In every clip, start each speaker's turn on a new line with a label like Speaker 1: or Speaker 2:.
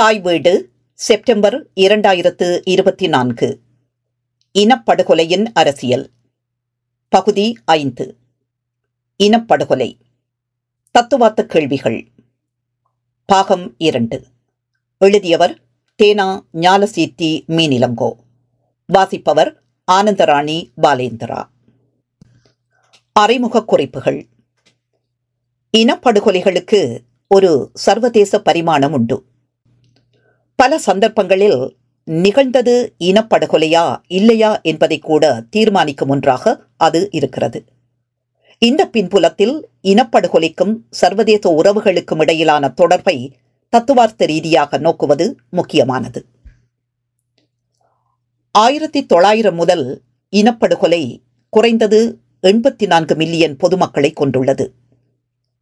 Speaker 1: தாய் வீடு செப்டம்பர் இரண்டாயிரத்து இருபத்தி நான்கு இனப்படுகொலையின் அரசியல் பகுதி ஐந்து இனப்படுகொலை தத்துவார்த்த கேள்விகள் பாகம் இரண்டு எழுதியவர் தேனா ஞாலசீர்த்தி மீனிலங்கோ வாசிப்பவர் ஆனந்தராணி பாலேந்திரா அறிமுக குறிப்புகள் இனப்படுகொலைகளுக்கு ஒரு சர்வதேச பரிமாணம் உண்டு பல சந்தர்ப்பங்களில் நிகழ்ந்தது இனப்படுகொலையா இல்லையா என்பதை கூட தீர்மானிக்கும் ஒன்றாக அது இருக்கிறது இந்த பின்புலத்தில் இனப்படுகொலைக்கும் சர்வதேச உறவுகளுக்கும் இடையிலான தொடர்பை தத்துவார்த்த ரீதியாக நோக்குவது முக்கியமானது ஆயிரத்தி தொள்ளாயிரம் முதல் இனப்படுகொலை குறைந்தது எண்பத்தி நான்கு மில்லியன் பொதுமக்களை கொண்டுள்ளது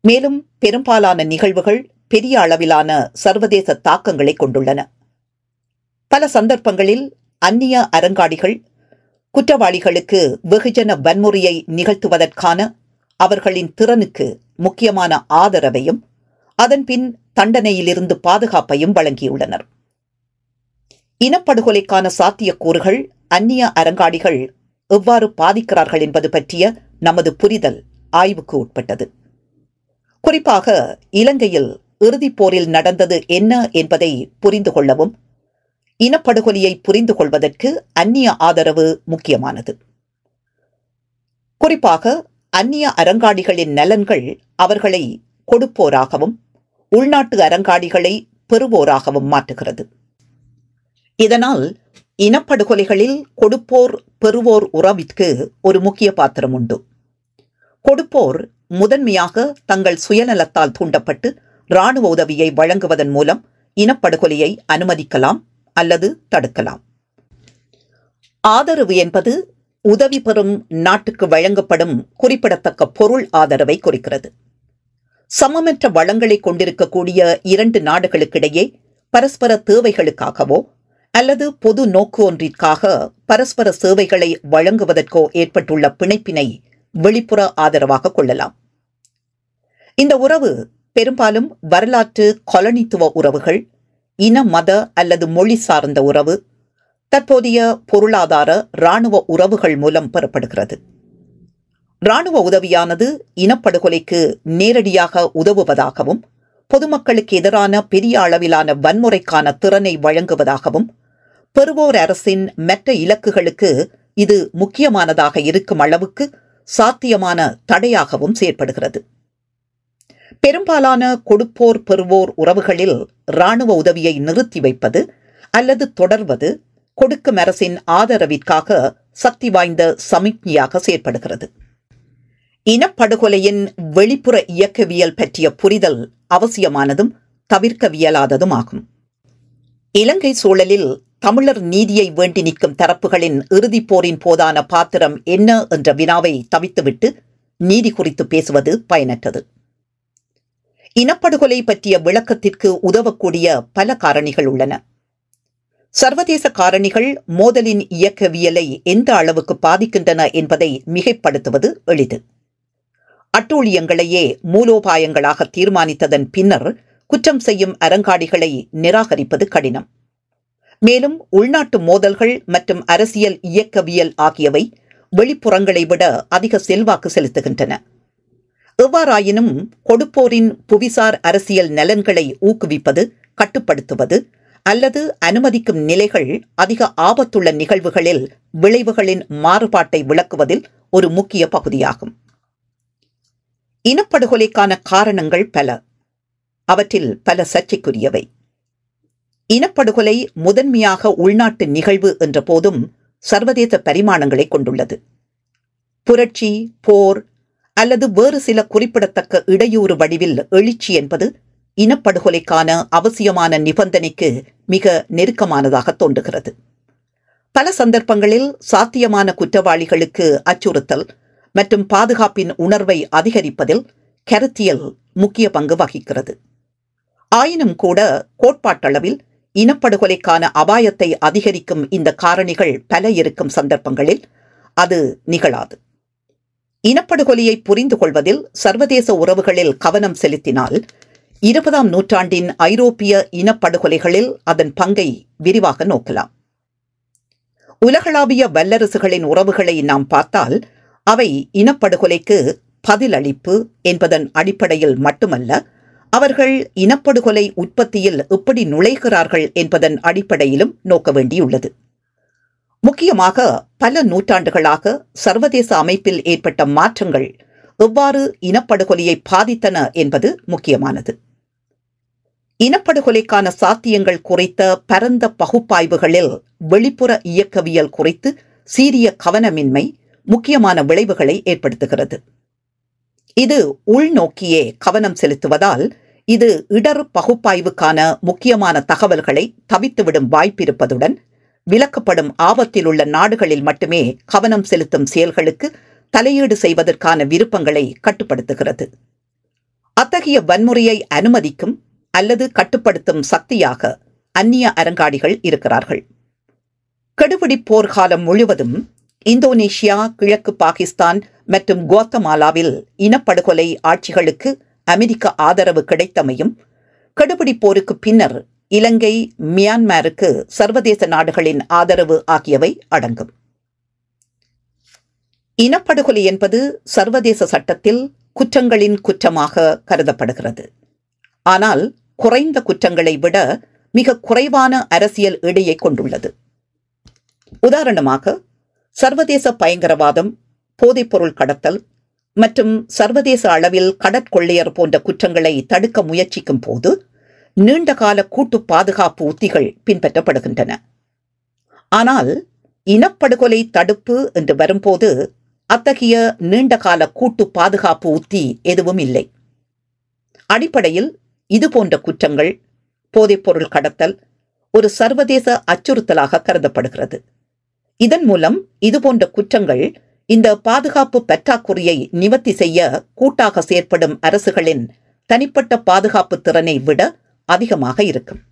Speaker 1: மேலும் பெரும்பாலான நிகழ்வுகள் பெரிய அளவிலான சர்வதேச தாக்கங்களை கொண்டுள்ளன பல சந்தர்ப்பங்களில் அந்நிய அரங்காடிகள் குற்றவாளிகளுக்கு வெகுஜன வன்முறையை நிகழ்த்துவதற்கான அவர்களின் திறனுக்கு முக்கியமான ஆதரவையும் அதன்பின் தண்டனையிலிருந்து பாதுகாப்பையும் வழங்கியுள்ளனர் இனப்படுகொலைக்கான சாத்தியக்கூறுகள் அந்நிய அரங்காடிகள் எவ்வாறு பாதிக்கிறார்கள் என்பது பற்றிய நமது புரிதல் ஆய்வுக்கு உட்பட்டது குறிப்பாக இலங்கையில் இறுதிப் போரில் நடந்தது என்ன என்பதை புரிந்து கொள்ளவும் இனப்படுகொலியை புரிந்து கொள்வதற்கு அந்நிய ஆதரவு முக்கியமானது குறிப்பாக அந்நிய அரங்காடிகளின் நலன்கள் அவர்களை கொடுப்போராகவும் உள்நாட்டு அரங்காடிகளை பெறுவோராகவும் மாற்றுகிறது இதனால் இனப்படுகொலைகளில் கொடுப்போர் பெறுவோர் உறவிற்கு ஒரு முக்கிய பாத்திரம் உண்டு கொடுப்போர் முதன்மையாக தங்கள் சுயநலத்தால் தூண்டப்பட்டு இராணுவ உதவியை வழங்குவதன் மூலம் இனப்படுகொலையை அனுமதிக்கலாம் அல்லது தடுக்கலாம் ஆதரவு என்பது உதவி பெறும் நாட்டுக்கு வழங்கப்படும் குறிப்பிடத்தக்க பொருள் ஆதரவை குறிக்கிறது சமமற்ற வளங்களை கொண்டிருக்கக்கூடிய இரண்டு நாடுகளுக்கிடையே பரஸ்பர தேவைகளுக்காகவோ அல்லது பொது நோக்கு ஒன்றிற்காக பரஸ்பர சேவைகளை வழங்குவதற்கோ ஏற்பட்டுள்ள பிணைப்பினை வெளிப்புற ஆதரவாக கொள்ளலாம் இந்த உறவு பெரும்பாலும் வரலாற்று கொலனித்துவ உறவுகள் இன மத அல்லது மொழி சார்ந்த உறவு தற்போதைய பொருளாதார இராணுவ உறவுகள் மூலம் பெறப்படுகிறது இராணுவ உதவியானது இனப்படுகொலைக்கு நேரடியாக உதவுவதாகவும் பொதுமக்களுக்கு எதிரான பெரிய அளவிலான வன்முறைக்கான திறனை வழங்குவதாகவும் பெறுவோர் அரசின் மற்ற இலக்குகளுக்கு இது முக்கியமானதாக இருக்கும் அளவுக்கு சாத்தியமான தடையாகவும் செயற்படுகிறது பெரும்பாலான கொடுப்போர் பெறுவோர் உறவுகளில் இராணுவ உதவியை நிறுத்தி வைப்பது அல்லது தொடர்வது கொடுக்கும் அரசின் ஆதரவிற்காக சக்தி வாய்ந்த சமிக்ஞியாக செயற்படுகிறது இனப்படுகொலையின் வெளிப்புற இயக்கவியல் பற்றிய புரிதல் அவசியமானதும் தவிர்க்கவியலாததும் ஆகும் இலங்கை சூழலில் தமிழர் நீதியை வேண்டி நிற்கும் தரப்புகளின் இறுதிப் போரின் போதான பாத்திரம் என்ன என்ற வினாவை தவித்துவிட்டு நீதி குறித்து பேசுவது பயனற்றது இனப்படுகொலை பற்றிய விளக்கத்திற்கு உதவக்கூடிய பல காரணிகள் உள்ளன சர்வதேச காரணிகள் மோதலின் இயக்கவியலை எந்த அளவுக்கு பாதிக்கின்றன என்பதை மிகைப்படுத்துவது எளிது அட்டூழியங்களையே மூலோபாயங்களாக தீர்மானித்ததன் பின்னர் குற்றம் செய்யும் அரங்காடிகளை நிராகரிப்பது கடினம் மேலும் உள்நாட்டு மோதல்கள் மற்றும் அரசியல் இயக்கவியல் ஆகியவை வெளிப்புறங்களை விட அதிக செல்வாக்கு செலுத்துகின்றன எவ்வாறாயினும் கொடுப்போரின் புவிசார் அரசியல் நலன்களை ஊக்குவிப்பது கட்டுப்படுத்துவது அல்லது அனுமதிக்கும் நிலைகள் அதிக ஆபத்துள்ள நிகழ்வுகளில் விளைவுகளின் மாறுபாட்டை விளக்குவதில் ஒரு முக்கிய பகுதியாகும் இனப்படுகொலைக்கான காரணங்கள் பல அவற்றில் பல சர்ச்சைக்குரியவை இனப்படுகொலை முதன்மையாக உள்நாட்டு நிகழ்வு என்ற போதும் சர்வதேச பரிமாணங்களை கொண்டுள்ளது புரட்சி போர் அல்லது வேறு சில குறிப்பிடத்தக்க இடையூறு வடிவில் எழுச்சி என்பது இனப்படுகொலைக்கான அவசியமான நிபந்தனைக்கு மிக நெருக்கமானதாக தோன்றுகிறது பல சந்தர்ப்பங்களில் சாத்தியமான குற்றவாளிகளுக்கு அச்சுறுத்தல் மற்றும் பாதுகாப்பின் உணர்வை அதிகரிப்பதில் கருத்தியல் முக்கிய பங்கு வகிக்கிறது ஆயினும் கூட கோட்பாட்டளவில் இனப்படுகொலைக்கான அபாயத்தை அதிகரிக்கும் இந்த காரணிகள் பல இருக்கும் சந்தர்ப்பங்களில் அது நிகழாது இனப்படுகொலையை புரிந்து கொள்வதில் சர்வதேச உறவுகளில் கவனம் செலுத்தினால் இருபதாம் நூற்றாண்டின் ஐரோப்பிய இனப்படுகொலைகளில் அதன் பங்கை விரிவாக நோக்கலாம் உலகளாவிய வல்லரசுகளின் உறவுகளை நாம் பார்த்தால் அவை இனப்படுகொலைக்கு பதிலளிப்பு என்பதன் அடிப்படையில் மட்டுமல்ல அவர்கள் இனப்படுகொலை உற்பத்தியில் எப்படி நுழைகிறார்கள் என்பதன் அடிப்படையிலும் நோக்க வேண்டியுள்ளது முக்கியமாக பல நூற்றாண்டுகளாக சர்வதேச அமைப்பில் ஏற்பட்ட மாற்றங்கள் எவ்வாறு இனப்படுகொலையை பாதித்தன என்பது முக்கியமானது இனப்படுகொலைக்கான சாத்தியங்கள் குறித்த பரந்த பகுப்பாய்வுகளில் வெளிப்புற இயக்கவியல் குறித்து சீரிய கவனமின்மை முக்கியமான விளைவுகளை ஏற்படுத்துகிறது இது உள்நோக்கியே கவனம் செலுத்துவதால் இது இடர் பகுப்பாய்வுக்கான முக்கியமான தகவல்களை தவித்துவிடும் வாய்ப்பிருப்பதுடன் விலக்கப்படும் ஆபத்தில் உள்ள நாடுகளில் மட்டுமே கவனம் செலுத்தும் செயல்களுக்கு தலையீடு செய்வதற்கான விருப்பங்களை கட்டுப்படுத்துகிறது அத்தகைய வன்முறையை அனுமதிக்கும் அல்லது கட்டுப்படுத்தும் சக்தியாக அந்நிய அரங்காடிகள் இருக்கிறார்கள் கெடுபிடி போர்க்காலம் முழுவதும் இந்தோனேஷியா கிழக்கு பாகிஸ்தான் மற்றும் கோத்தமாலாவில் இனப்படுகொலை ஆட்சிகளுக்கு அமெரிக்க ஆதரவு கிடைத்தமையும் கெடுபிடி போருக்கு பின்னர் இலங்கை மியான்மருக்கு சர்வதேச நாடுகளின் ஆதரவு ஆகியவை அடங்கும் இனப்படுகொலை என்பது சர்வதேச சட்டத்தில் குற்றங்களின் குற்றமாக கருதப்படுகிறது ஆனால் குறைந்த குற்றங்களை விட மிக குறைவான அரசியல் இடையை கொண்டுள்ளது உதாரணமாக சர்வதேச பயங்கரவாதம் போதைப்பொருள் கடத்தல் மற்றும் சர்வதேச அளவில் கடற்கொள்ளையர் போன்ற குற்றங்களை தடுக்க முயற்சிக்கும் போது நீண்டகால கூட்டு பாதுகாப்பு உத்திகள் பின்பற்றப்படுகின்றன ஆனால் இனப்படுகொலை தடுப்பு என்று வரும்போது அத்தகைய நீண்டகால கூட்டு பாதுகாப்பு உத்தி எதுவும் இல்லை அடிப்படையில் இது போன்ற குற்றங்கள் போதைப்பொருள் கடத்தல் ஒரு சர்வதேச அச்சுறுத்தலாக கருதப்படுகிறது இதன் மூலம் இதுபோன்ற குற்றங்கள் இந்த பாதுகாப்பு பற்றாக்குறையை நிவர்த்தி செய்ய கூட்டாக செயற்படும் அரசுகளின் தனிப்பட்ட பாதுகாப்பு திறனை விட அதிகமாக இருக்கும்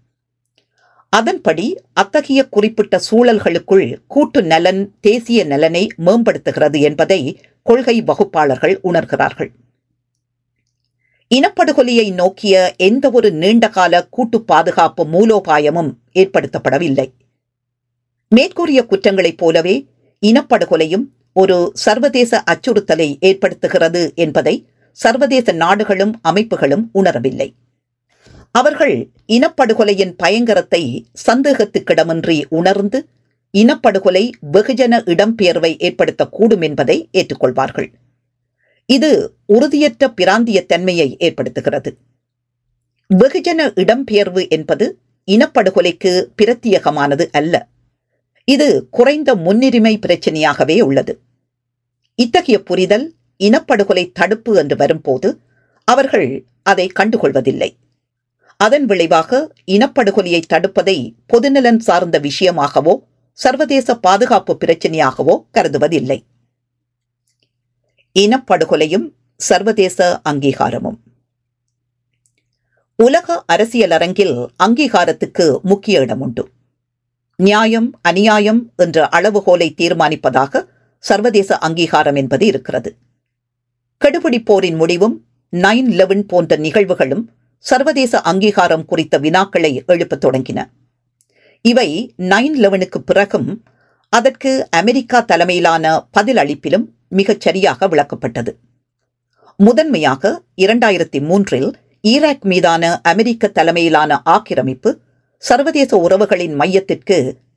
Speaker 1: அதன்படி அத்தகைய குறிப்பிட்ட சூழல்களுக்குள் கூட்டு நலன் தேசிய நலனை மேம்படுத்துகிறது என்பதை கொள்கை வகுப்பாளர்கள் உணர்கிறார்கள் இனப்படுகொலையை நோக்கிய எந்தவொரு நீண்டகால கூட்டு பாதுகாப்பு மூலோபாயமும் ஏற்படுத்தப்படவில்லை மேற்கூறிய குற்றங்களைப் போலவே இனப்படுகொலையும் ஒரு சர்வதேச அச்சுறுத்தலை ஏற்படுத்துகிறது என்பதை சர்வதேச நாடுகளும் அமைப்புகளும் உணரவில்லை அவர்கள் இனப்படுகொலையின் பயங்கரத்தை சந்தேகத்துக்கிடமின்றி உணர்ந்து இனப்படுகொலை வெகுஜன இடம்பெயர்வை ஏற்படுத்தக்கூடும் என்பதை ஏற்றுக்கொள்வார்கள் இது உறுதியற்ற பிராந்திய தன்மையை ஏற்படுத்துகிறது வெகுஜன இடம்பெயர்வு என்பது இனப்படுகொலைக்கு பிரத்யேகமானது அல்ல இது குறைந்த முன்னுரிமை பிரச்சனையாகவே உள்ளது இத்தகைய புரிதல் இனப்படுகொலை தடுப்பு என்று வரும்போது அவர்கள் அதை கண்டுகொள்வதில்லை அதன் விளைவாக இனப்படுகொலையை தடுப்பதை பொதுநலன் சார்ந்த விஷயமாகவோ சர்வதேச பாதுகாப்பு பிரச்சனையாகவோ கருதுவதில்லை இனப்படுகொலையும் சர்வதேச அங்கீகாரமும் உலக அரசியல் அரங்கில் அங்கீகாரத்துக்கு முக்கிய இடம் உண்டு நியாயம் அநியாயம் என்ற அளவுகோலை தீர்மானிப்பதாக சர்வதேச அங்கீகாரம் என்பது இருக்கிறது போரின் முடிவும் நைன் லெவன் போன்ற நிகழ்வுகளும் சர்வதேச அங்கீகாரம் குறித்த வினாக்களை எழுப்பத் தொடங்கின இவை நைன் லெவனுக்கு பிறகும் அதற்கு அமெரிக்கா தலைமையிலான பதில் அளிப்பிலும் மிகச் சரியாக விளக்கப்பட்டது முதன்மையாக இரண்டாயிரத்தி மூன்றில் ஈராக் மீதான அமெரிக்க தலைமையிலான ஆக்கிரமிப்பு சர்வதேச உறவுகளின் மையத்திற்கு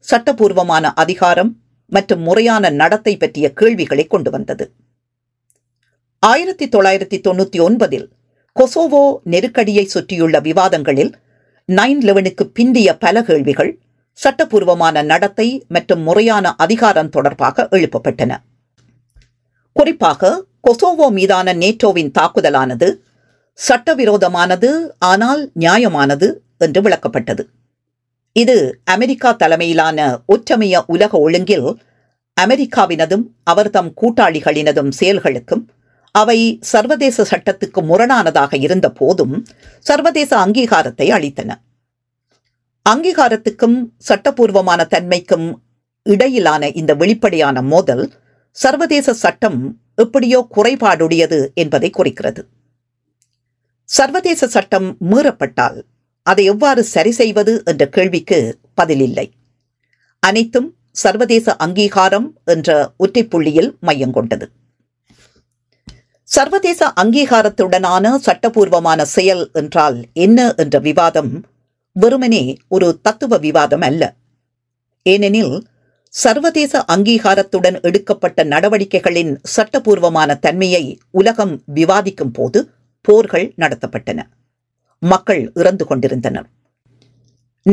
Speaker 1: சட்டபூர்வமான அதிகாரம் மற்றும் முறையான நடத்தை பற்றிய கேள்விகளை கொண்டு வந்தது ஆயிரத்தி தொள்ளாயிரத்தி தொண்ணூத்தி ஒன்பதில் கொசோவோ நெருக்கடியை சுற்றியுள்ள விவாதங்களில் நைன் லெவனுக்கு பிந்திய பல கேள்விகள் சட்டப்பூர்வமான நடத்தை மற்றும் முறையான அதிகாரம் தொடர்பாக எழுப்பப்பட்டன குறிப்பாக கொசோவோ மீதான நேட்டோவின் தாக்குதலானது சட்டவிரோதமானது ஆனால் நியாயமானது என்று விளக்கப்பட்டது இது அமெரிக்கா தலைமையிலான ஒற்றமைய உலக ஒழுங்கில் அமெரிக்காவினதும் அவர்தம் கூட்டாளிகளினதும் செயல்களுக்கும் அவை சர்வதேச சட்டத்துக்கு முரணானதாக இருந்த போதும் சர்வதேச அங்கீகாரத்தை அளித்தன அங்கீகாரத்துக்கும் சட்டபூர்வமான தன்மைக்கும் இடையிலான இந்த வெளிப்படையான மோதல் சர்வதேச சட்டம் எப்படியோ குறைபாடுடையது என்பதை குறிக்கிறது சர்வதேச சட்டம் மீறப்பட்டால் அதை எவ்வாறு சரி செய்வது என்ற கேள்விக்கு பதிலில்லை அனைத்தும் சர்வதேச அங்கீகாரம் என்ற ஒற்றைப்புள்ளியில் மையம் கொண்டது சர்வதேச அங்கீகாரத்துடனான சட்டபூர்வமான செயல் என்றால் என்ன என்ற விவாதம் வெறுமனே ஒரு தத்துவ விவாதம் அல்ல ஏனெனில் சர்வதேச அங்கீகாரத்துடன் எடுக்கப்பட்ட நடவடிக்கைகளின் சட்டபூர்வமான தன்மையை உலகம் விவாதிக்கும் போது போர்கள் நடத்தப்பட்டன மக்கள் இறந்து கொண்டிருந்தனர்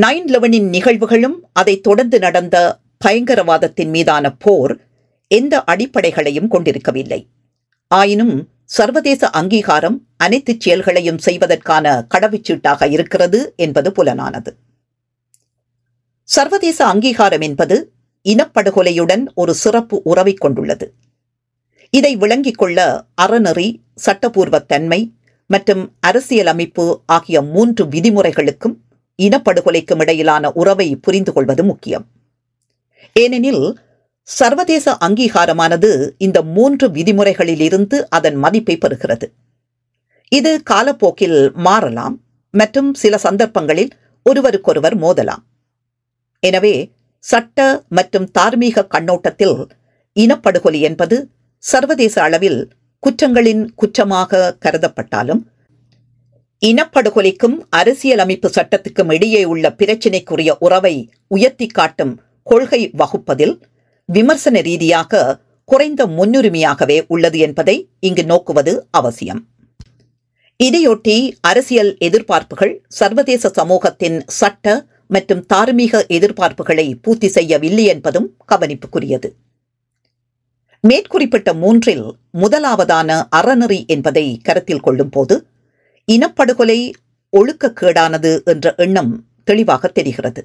Speaker 1: நைன் லெவனின் நிகழ்வுகளும் அதைத் தொடர்ந்து நடந்த பயங்கரவாதத்தின் மீதான போர் எந்த அடிப்படைகளையும் கொண்டிருக்கவில்லை ஆயினும் சர்வதேச அங்கீகாரம் அனைத்து செயல்களையும் செய்வதற்கான கடவுச்சீட்டாக இருக்கிறது என்பது புலனானது சர்வதேச அங்கீகாரம் என்பது இனப்படுகொலையுடன் ஒரு சிறப்பு உறவை கொண்டுள்ளது இதை விளங்கிக் கொள்ள அறநெறி தன்மை மற்றும் அரசியலமைப்பு ஆகிய மூன்று விதிமுறைகளுக்கும் இனப்படுகொலைக்கும் இடையிலான உறவை புரிந்து கொள்வது முக்கியம் ஏனெனில் சர்வதேச அங்கீகாரமானது இந்த மூன்று விதிமுறைகளிலிருந்து அதன் மதிப்பை பெறுகிறது இது காலப்போக்கில் மாறலாம் மற்றும் சில சந்தர்ப்பங்களில் ஒருவருக்கொருவர் மோதலாம் எனவே சட்ட மற்றும் தார்மீக கண்ணோட்டத்தில் இனப்படுகொலை என்பது சர்வதேச அளவில் குற்றங்களின் குற்றமாக கருதப்பட்டாலும் இனப்படுகொலைக்கும் அரசியலமைப்பு சட்டத்துக்கும் இடையே உள்ள பிரச்சினைக்குரிய உறவை உயர்த்தி காட்டும் கொள்கை வகுப்பதில் விமர்சன ரீதியாக குறைந்த முன்னுரிமையாகவே உள்ளது என்பதை இங்கு நோக்குவது அவசியம் இதையொட்டி அரசியல் எதிர்பார்ப்புகள் சர்வதேச சமூகத்தின் சட்ட மற்றும் தார்மீக எதிர்பார்ப்புகளை பூர்த்தி செய்யவில்லை என்பதும் கவனிப்புக்குரியது மேற்குறிப்பிட்ட மூன்றில் முதலாவதான அறநெறி என்பதை கருத்தில் கொள்ளும் போது இனப்படுகொலை ஒழுக்கக்கேடானது என்ற எண்ணம் தெளிவாக தெரிகிறது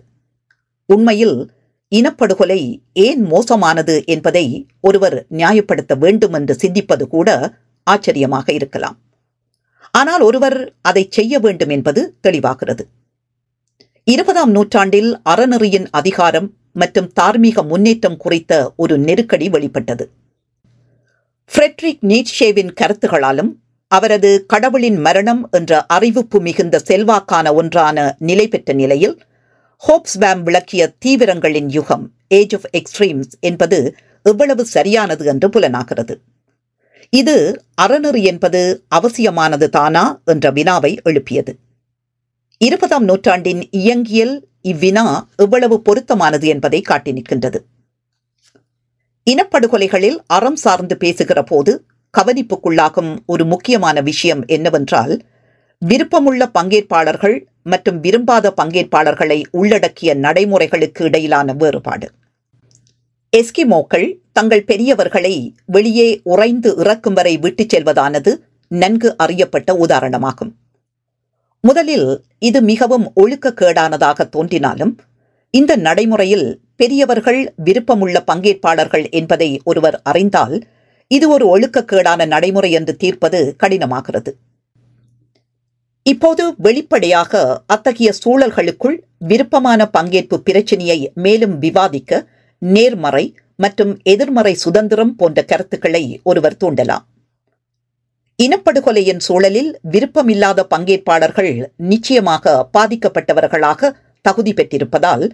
Speaker 1: உண்மையில் இனப்படுகொலை ஏன் மோசமானது என்பதை ஒருவர் நியாயப்படுத்த வேண்டும் என்று சிந்திப்பது கூட ஆச்சரியமாக இருக்கலாம் ஆனால் ஒருவர் அதை செய்ய வேண்டும் என்பது தெளிவாகிறது இருபதாம் நூற்றாண்டில் அறநெறியின் அதிகாரம் மற்றும் தார்மீக முன்னேற்றம் குறித்த ஒரு நெருக்கடி வெளிப்பட்டது ஃப்ரெட்ரிக் நீட்ஷேவின் கருத்துகளாலும் அவரது கடவுளின் மரணம் என்ற அறிவிப்பு மிகுந்த செல்வாக்கான ஒன்றான நிலை பெற்ற நிலையில் ஹோப்ஸ்பாம் விளக்கிய தீவிரங்களின் யுகம் ஏஜ் ஆஃப் எக்ஸ்ட்ரீம்ஸ் என்பது எவ்வளவு சரியானது என்று புலனாகிறது இது அறநெறி என்பது அவசியமானது தானா என்ற வினாவை எழுப்பியது இருபதாம் நூற்றாண்டின் இயங்கியல் இவ்வினா எவ்வளவு பொருத்தமானது என்பதை காட்டி நிற்கின்றது இனப்படுகொலைகளில் அறம் சார்ந்து பேசுகிற போது கவனிப்புக்குள்ளாகும் ஒரு முக்கியமான விஷயம் என்னவென்றால் விருப்பமுள்ள பங்கேற்பாளர்கள் மற்றும் விரும்பாத பங்கேற்பாளர்களை உள்ளடக்கிய நடைமுறைகளுக்கு இடையிலான வேறுபாடு எஸ்கிமோக்கள் தங்கள் பெரியவர்களை வெளியே உறைந்து இறக்கும் வரை விட்டுச் செல்வதானது நன்கு அறியப்பட்ட உதாரணமாகும் முதலில் இது மிகவும் ஒழுக்கக்கேடானதாக தோன்றினாலும் இந்த நடைமுறையில் பெரியவர்கள் விருப்பமுள்ள பங்கேற்பாளர்கள் என்பதை ஒருவர் அறிந்தால் இது ஒரு ஒழுக்கக்கேடான நடைமுறை என்று தீர்ப்பது கடினமாகிறது இப்போது வெளிப்படையாக அத்தகைய சூழல்களுக்குள் விருப்பமான பங்கேற்பு பிரச்சினையை மேலும் விவாதிக்க நேர்மறை மற்றும் எதிர்மறை சுதந்திரம் போன்ற கருத்துக்களை ஒருவர் தூண்டலாம் இனப்படுகொலையின் சூழலில் விருப்பமில்லாத பங்கேற்பாளர்கள் நிச்சயமாக பாதிக்கப்பட்டவர்களாக தகுதி பெற்றிருப்பதால்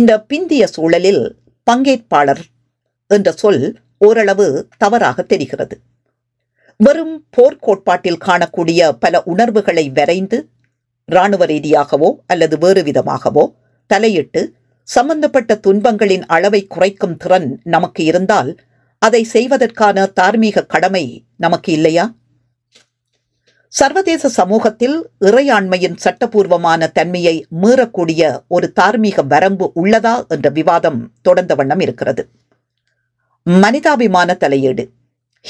Speaker 1: இந்த பிந்திய சூழலில் பங்கேற்பாளர் என்ற சொல் ஓரளவு தவறாக தெரிகிறது வெறும் போர்க்கோட்பாட்டில் காணக்கூடிய பல உணர்வுகளை வரைந்து இராணுவ ரீதியாகவோ அல்லது வேறு விதமாகவோ தலையிட்டு சம்பந்தப்பட்ட துன்பங்களின் அளவை குறைக்கும் திறன் நமக்கு இருந்தால் அதை செய்வதற்கான தார்மீக கடமை நமக்கு இல்லையா சர்வதேச சமூகத்தில் இறையாண்மையின் சட்டபூர்வமான தன்மையை மீறக்கூடிய ஒரு தார்மீக வரம்பு உள்ளதா என்ற விவாதம் தொடர்ந்த வண்ணம் இருக்கிறது மனிதாபிமான தலையீடு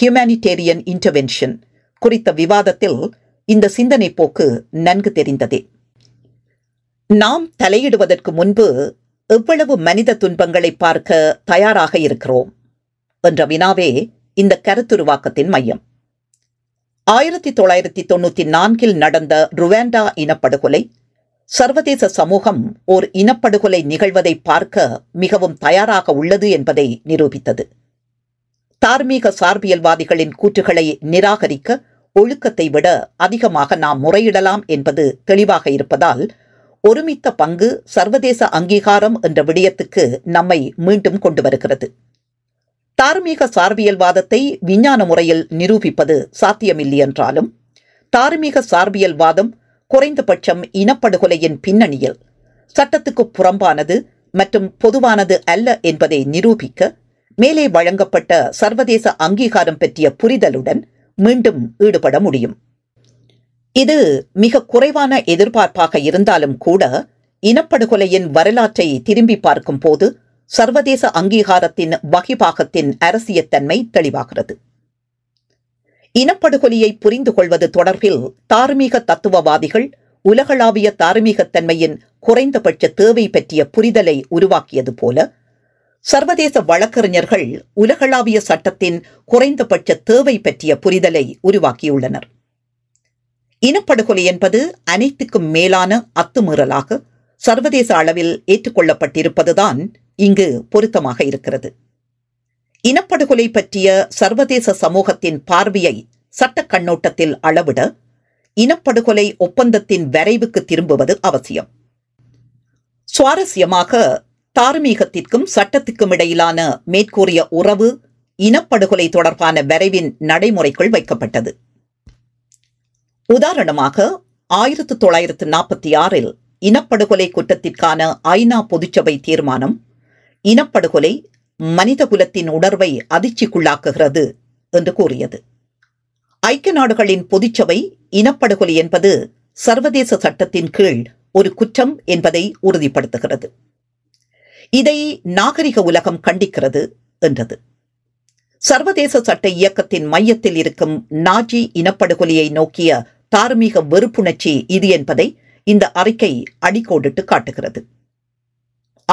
Speaker 1: ஹியூமானிட்டேரியன் இன்டர்வென்ஷன் குறித்த விவாதத்தில் இந்த சிந்தனை போக்கு நன்கு தெரிந்ததே நாம் தலையிடுவதற்கு முன்பு எவ்வளவு மனித துன்பங்களை பார்க்க தயாராக இருக்கிறோம் என்ற வினாவே இந்த கருத்துருவாக்கத்தின் மையம் ஆயிரத்தி தொள்ளாயிரத்தி தொண்ணூற்றி நான்கில் நடந்த ருவாண்டா இனப்படுகொலை சர்வதேச சமூகம் ஓர் இனப்படுகொலை நிகழ்வதை பார்க்க மிகவும் தயாராக உள்ளது என்பதை நிரூபித்தது தார்மீக சார்பியல்வாதிகளின் கூற்றுகளை நிராகரிக்க ஒழுக்கத்தை விட அதிகமாக நாம் முறையிடலாம் என்பது தெளிவாக இருப்பதால் ஒருமித்த பங்கு சர்வதேச அங்கீகாரம் என்ற விடயத்துக்கு நம்மை மீண்டும் கொண்டு வருகிறது தார்மீக சார்பியல்வாதத்தை விஞ்ஞான முறையில் நிரூபிப்பது சாத்தியமில்லை என்றாலும் தார்மீக சார்பியல்வாதம் குறைந்தபட்சம் இனப்படுகொலையின் பின்னணியில் சட்டத்துக்கு புறம்பானது மற்றும் பொதுவானது அல்ல என்பதை நிரூபிக்க மேலே வழங்கப்பட்ட சர்வதேச அங்கீகாரம் பற்றிய புரிதலுடன் மீண்டும் ஈடுபட முடியும் இது மிக குறைவான எதிர்பார்ப்பாக இருந்தாலும் கூட இனப்படுகொலையின் வரலாற்றை திரும்பி பார்க்கும் போது சர்வதேச அங்கீகாரத்தின் வகிபாகத்தின் அரசியத்தன்மை தெளிவாகிறது இனப்படுகொலையை புரிந்து கொள்வது தொடர்பில் தார்மீக தத்துவவாதிகள் உலகளாவிய தார்மீகத்தன்மையின் குறைந்தபட்ச தேவை பற்றிய புரிதலை உருவாக்கியது போல சர்வதேச வழக்கறிஞர்கள் உலகளாவிய சட்டத்தின் குறைந்தபட்ச தேவை பற்றிய புரிதலை உருவாக்கியுள்ளனர் இனப்படுகொலை என்பது அனைத்துக்கும் மேலான அத்துமீறலாக சர்வதேச அளவில் ஏற்றுக்கொள்ளப்பட்டிருப்பதுதான் இங்கு பொருத்தமாக இருக்கிறது இனப்படுகொலை பற்றிய சர்வதேச சமூகத்தின் பார்வையை சட்ட கண்ணோட்டத்தில் அளவிட இனப்படுகொலை ஒப்பந்தத்தின் வரைவுக்கு திரும்புவது அவசியம் சுவாரஸ்யமாக தார்மீகத்திற்கும் சட்டத்திற்கும் இடையிலான மேற்கூறிய உறவு இனப்படுகொலை தொடர்பான வரைவின் நடைமுறைக்குள் வைக்கப்பட்டது உதாரணமாக ஆயிரத்து தொள்ளாயிரத்து நாற்பத்தி ஆறில் இனப்படுகொலை குற்றத்திற்கான ஐநா பொதுச்சபை தீர்மானம் இனப்படுகொலை மனிதகுலத்தின் உணர்வை அதிர்ச்சிக்குள்ளாக்குகிறது என்று கூறியது ஐக்கிய நாடுகளின் பொதுச்சபை இனப்படுகொலை என்பது சர்வதேச சட்டத்தின் கீழ் ஒரு குற்றம் என்பதை உறுதிப்படுத்துகிறது இதை நாகரிக உலகம் கண்டிக்கிறது என்றது சர்வதேச சட்ட இயக்கத்தின் மையத்தில் இருக்கும் நாஜி இனப்படுகொலையை நோக்கிய தார்மீக வெறுப்புணர்ச்சி இது என்பதை இந்த அறிக்கை அடிக்கோடிட்டு காட்டுகிறது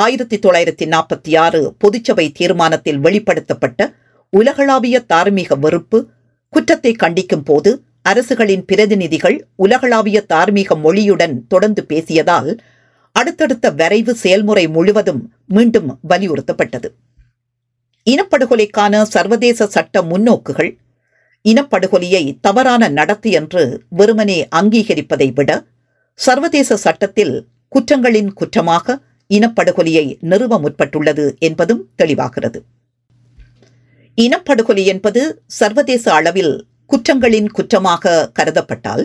Speaker 1: ஆயிரத்தி தொள்ளாயிரத்தி நாற்பத்தி ஆறு பொதுச்சபை தீர்மானத்தில் வெளிப்படுத்தப்பட்ட உலகளாவிய தார்மீக வெறுப்பு குற்றத்தை கண்டிக்கும் போது அரசுகளின் பிரதிநிதிகள் உலகளாவிய தார்மீக மொழியுடன் தொடர்ந்து பேசியதால் அடுத்தடுத்த வரைவு செயல்முறை முழுவதும் மீண்டும் வலியுறுத்தப்பட்டது இனப்படுகொலைக்கான சர்வதேச சட்ட முன்னோக்குகள் இனப்படுகொலையை தவறான நடத்தி என்று வெறுமனே அங்கீகரிப்பதை விட சர்வதேச சட்டத்தில் குற்றங்களின் குற்றமாக இனப்படுகொலையை நிறுவ முற்பட்டுள்ளது என்பதும் தெளிவாகிறது இனப்படுகொலை என்பது சர்வதேச அளவில் குற்றங்களின் குற்றமாக கருதப்பட்டால்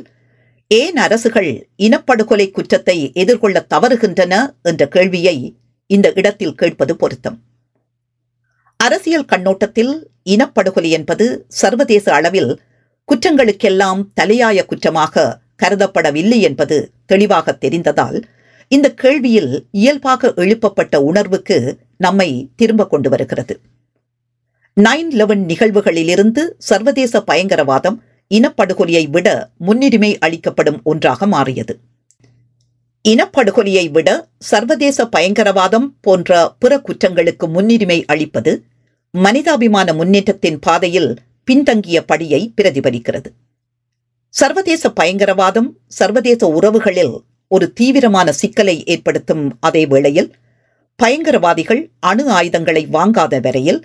Speaker 1: ஏன் அரசுகள் இனப்படுகொலை குற்றத்தை எதிர்கொள்ள தவறுகின்றன என்ற கேள்வியை இந்த இடத்தில் கேட்பது பொருத்தம் அரசியல் கண்ணோட்டத்தில் இனப்படுகொலை என்பது சர்வதேச அளவில் குற்றங்களுக்கெல்லாம் தலையாய குற்றமாக கருதப்படவில்லை என்பது தெளிவாக தெரிந்ததால் இந்த கேள்வியில் இயல்பாக எழுப்பப்பட்ட உணர்வுக்கு நம்மை திரும்ப கொண்டு வருகிறது நைன் லெவன் நிகழ்வுகளிலிருந்து சர்வதேச பயங்கரவாதம் இனப்படுகொலையை விட முன்னுரிமை அளிக்கப்படும் ஒன்றாக மாறியது இனப்படுகொலையை விட சர்வதேச பயங்கரவாதம் போன்ற பிற குற்றங்களுக்கு முன்னுரிமை அளிப்பது மனிதாபிமான முன்னேற்றத்தின் பாதையில் பின்தங்கிய படியை பிரதிபலிக்கிறது சர்வதேச பயங்கரவாதம் சர்வதேச உறவுகளில் ஒரு தீவிரமான சிக்கலை ஏற்படுத்தும் அதே வேளையில் பயங்கரவாதிகள் அணு ஆயுதங்களை வாங்காத வரையில்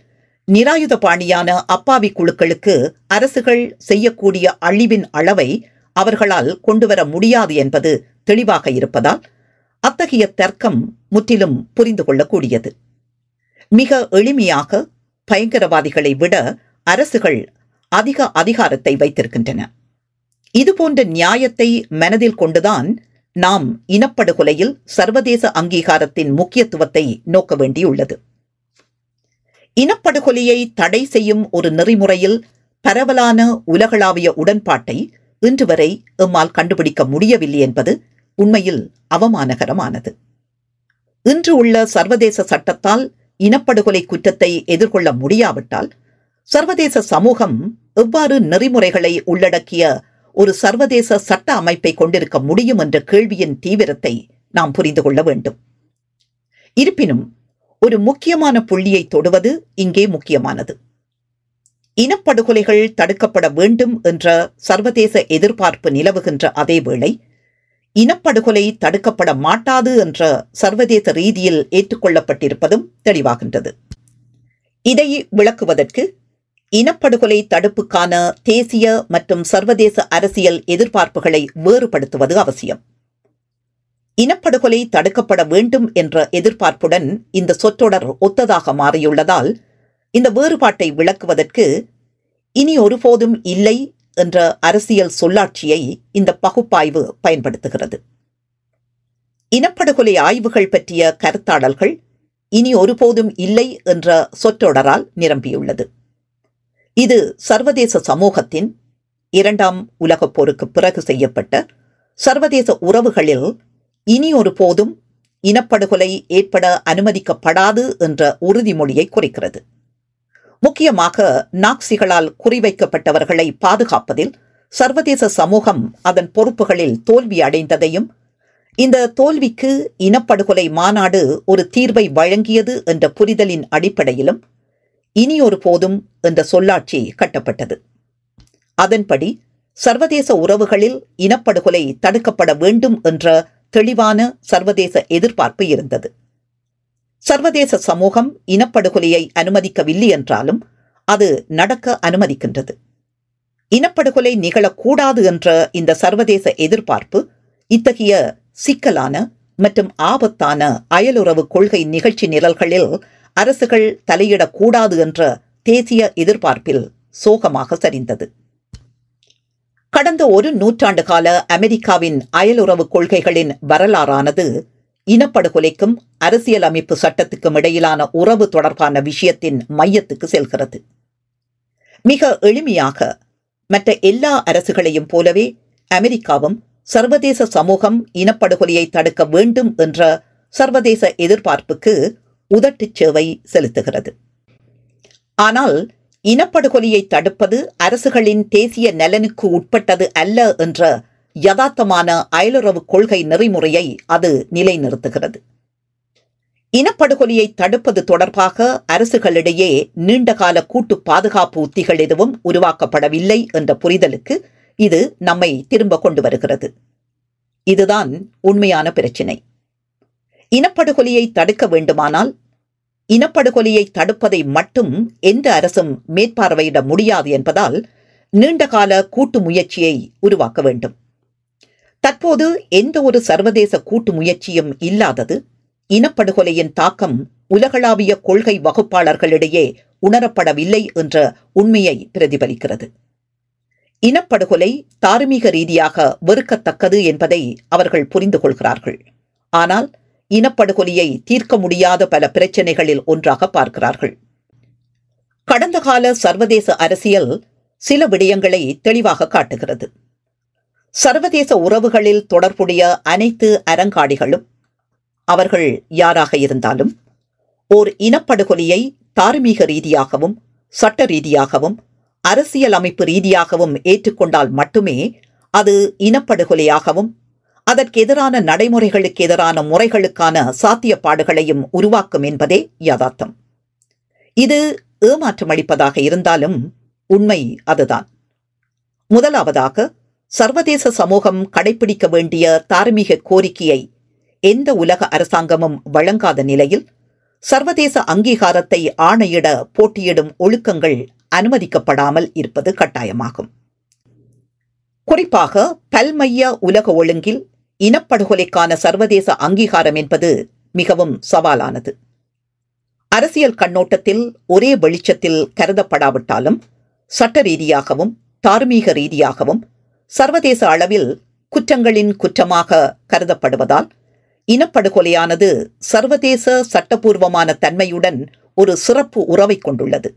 Speaker 1: நிராயுத பாணியான அப்பாவி குழுக்களுக்கு அரசுகள் செய்யக்கூடிய அழிவின் அளவை அவர்களால் கொண்டுவர முடியாது என்பது தெளிவாக இருப்பதால் அத்தகைய தர்க்கம் முற்றிலும் புரிந்து கொள்ளக்கூடியது மிக எளிமையாக பயங்கரவாதிகளை விட அரசுகள் அதிக அதிகாரத்தை வைத்திருக்கின்றன இதுபோன்ற நியாயத்தை மனதில் கொண்டுதான் நாம் இனப்படுகொலையில் சர்வதேச அங்கீகாரத்தின் முக்கியத்துவத்தை நோக்க வேண்டியுள்ளது இனப்படுகொலையை தடை செய்யும் ஒரு நெறிமுறையில் பரவலான உலகளாவிய உடன்பாட்டை இன்று வரை எம்மால் கண்டுபிடிக்க முடியவில்லை என்பது உண்மையில் அவமானகரமானது இன்று உள்ள சர்வதேச சட்டத்தால் இனப்படுகொலை குற்றத்தை எதிர்கொள்ள முடியாவிட்டால் சர்வதேச சமூகம் எவ்வாறு நெறிமுறைகளை உள்ளடக்கிய ஒரு சர்வதேச சட்ட அமைப்பை கொண்டிருக்க முடியும் என்ற கேள்வியின் தீவிரத்தை நாம் புரிந்து கொள்ள வேண்டும் இருப்பினும் ஒரு முக்கியமான புள்ளியை தொடுவது இங்கே முக்கியமானது இனப்படுகொலைகள் தடுக்கப்பட வேண்டும் என்ற சர்வதேச எதிர்பார்ப்பு நிலவுகின்ற அதேவேளை இனப்படுகொலை தடுக்கப்பட மாட்டாது என்ற சர்வதேச ரீதியில் ஏற்றுக்கொள்ளப்பட்டிருப்பதும் தெளிவாகின்றது இதை விளக்குவதற்கு இனப்படுகொலை தடுப்புக்கான தேசிய மற்றும் சர்வதேச அரசியல் எதிர்பார்ப்புகளை வேறுபடுத்துவது அவசியம் இனப்படுகொலை தடுக்கப்பட வேண்டும் என்ற எதிர்பார்ப்புடன் இந்த சொற்றொடர் ஒத்ததாக மாறியுள்ளதால் இந்த வேறுபாட்டை விளக்குவதற்கு இனி ஒருபோதும் இல்லை என்ற அரசியல் சொல்லாட்சியை இந்த பகுப்பாய்வு பயன்படுத்துகிறது இனப்படுகொலை ஆய்வுகள் பற்றிய கருத்தாடல்கள் இனி ஒருபோதும் இல்லை என்ற சொற்றொடரால் நிரம்பியுள்ளது இது சர்வதேச சமூகத்தின் இரண்டாம் உலகப் போருக்கு பிறகு செய்யப்பட்ட சர்வதேச உறவுகளில் இனி ஒரு போதும் இனப்படுகொலை ஏற்பட அனுமதிக்கப்படாது என்ற உறுதிமொழியை குறிக்கிறது முக்கியமாக நாக்சிகளால் குறிவைக்கப்பட்டவர்களை பாதுகாப்பதில் சர்வதேச சமூகம் அதன் பொறுப்புகளில் தோல்வி அடைந்ததையும் இந்த தோல்விக்கு இனப்படுகொலை மாநாடு ஒரு தீர்வை வழங்கியது என்ற புரிதலின் அடிப்படையிலும் இனி ஒரு போதும் என்ற சொல்லாட்சி கட்டப்பட்டது அதன்படி சர்வதேச உறவுகளில் இனப்படுகொலை தடுக்கப்பட வேண்டும் என்ற தெளிவான சர்வதேச எதிர்பார்ப்பு இருந்தது சர்வதேச சமூகம் இனப்படுகொலையை அனுமதிக்கவில்லை என்றாலும் அது நடக்க அனுமதிக்கின்றது இனப்படுகொலை நிகழக்கூடாது என்ற இந்த சர்வதேச எதிர்பார்ப்பு இத்தகைய சிக்கலான மற்றும் ஆபத்தான அயலுறவு கொள்கை நிகழ்ச்சி நிரல்களில் அரசுகள் தலையிடக்கூடாது என்ற தேசிய எதிர்பார்ப்பில் சோகமாக சரிந்தது கடந்த ஒரு நூற்றாண்டு கால அமெரிக்காவின் அயலுறவு கொள்கைகளின் வரலாறானது இனப்படுகொலைக்கும் அரசியல் அமைப்பு சட்டத்துக்கும் இடையிலான உறவு தொடர்பான விஷயத்தின் மையத்துக்கு செல்கிறது மிக எளிமையாக மற்ற எல்லா அரசுகளையும் போலவே அமெரிக்காவும் சர்வதேச சமூகம் இனப்படுகொலையை தடுக்க வேண்டும் என்ற சர்வதேச எதிர்பார்ப்புக்கு உதட்டுச் சேவை செலுத்துகிறது ஆனால் இனப்படுகொலையை தடுப்பது அரசுகளின் தேசிய நலனுக்கு உட்பட்டது அல்ல என்ற யதார்த்தமான அயலுறவு கொள்கை நெறிமுறையை அது நிலைநிறுத்துகிறது இனப்படுகொலையை தடுப்பது தொடர்பாக அரசுகளிடையே நீண்டகால கூட்டு பாதுகாப்பு உத்திகள் எதுவும் உருவாக்கப்படவில்லை என்ற புரிதலுக்கு இது நம்மை திரும்ப கொண்டு வருகிறது இதுதான் உண்மையான பிரச்சினை இனப்படுகொலையை தடுக்க வேண்டுமானால் இனப்படுகொலையை தடுப்பதை மட்டும் எந்த அரசும் மேற்பார்வையிட முடியாது என்பதால் நீண்டகால கூட்டு முயற்சியை உருவாக்க வேண்டும் தற்போது எந்த ஒரு சர்வதேச கூட்டு முயற்சியும் இல்லாதது இனப்படுகொலையின் தாக்கம் உலகளாவிய கொள்கை வகுப்பாளர்களிடையே உணரப்படவில்லை என்ற உண்மையை பிரதிபலிக்கிறது இனப்படுகொலை தார்மீக ரீதியாக வெறுக்கத்தக்கது என்பதை அவர்கள் புரிந்து கொள்கிறார்கள் ஆனால் இனப்படுகொலையை தீர்க்க முடியாத பல பிரச்சனைகளில் ஒன்றாக பார்க்கிறார்கள் கடந்த கால சர்வதேச அரசியல் சில விடயங்களை தெளிவாக காட்டுகிறது சர்வதேச உறவுகளில் தொடர்புடைய அனைத்து அரங்காடிகளும் அவர்கள் யாராக இருந்தாலும் ஓர் இனப்படுகொலையை தார்மீக ரீதியாகவும் சட்ட ரீதியாகவும் அரசியல் அமைப்பு ரீதியாகவும் ஏற்றுக்கொண்டால் மட்டுமே அது இனப்படுகொலையாகவும் அதற்கு எதிரான நடைமுறைகளுக்கு எதிரான முறைகளுக்கான சாத்தியப்பாடுகளையும் உருவாக்கும் என்பதே யதார்த்தம் இது ஏமாற்றம் அளிப்பதாக இருந்தாலும் உண்மை அதுதான் முதலாவதாக சர்வதேச சமூகம் கடைபிடிக்க வேண்டிய தார்மீக கோரிக்கையை எந்த உலக அரசாங்கமும் வழங்காத நிலையில் சர்வதேச அங்கீகாரத்தை ஆணையிட போட்டியிடும் ஒழுக்கங்கள் அனுமதிக்கப்படாமல் இருப்பது கட்டாயமாகும் குறிப்பாக பல்மைய உலக ஒழுங்கில் இனப்படுகொலைக்கான சர்வதேச அங்கீகாரம் என்பது மிகவும் சவாலானது அரசியல் கண்ணோட்டத்தில் ஒரே வெளிச்சத்தில் கருதப்படாவிட்டாலும் சட்ட ரீதியாகவும் தார்மீக ரீதியாகவும் சர்வதேச அளவில் குற்றங்களின் குற்றமாக கருதப்படுவதால் இனப்படுகொலையானது சர்வதேச சட்டபூர்வமான தன்மையுடன் ஒரு சிறப்பு உறவை கொண்டுள்ளது